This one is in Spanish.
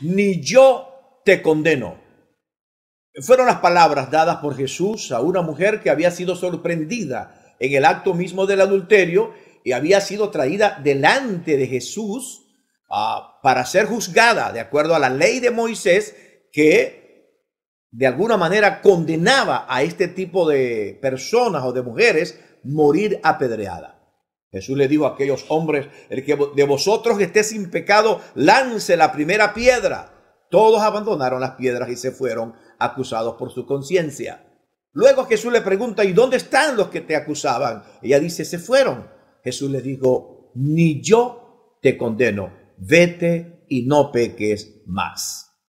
ni yo te condeno. Fueron las palabras dadas por Jesús a una mujer que había sido sorprendida en el acto mismo del adulterio y había sido traída delante de Jesús ah, para ser juzgada de acuerdo a la ley de Moisés que de alguna manera condenaba a este tipo de personas o de mujeres morir apedreada. Jesús le dijo a aquellos hombres, el que de vosotros esté sin pecado, lance la primera piedra. Todos abandonaron las piedras y se fueron acusados por su conciencia. Luego Jesús le pregunta, ¿y dónde están los que te acusaban? Ella dice, se fueron. Jesús le dijo, ni yo te condeno, vete y no peques más.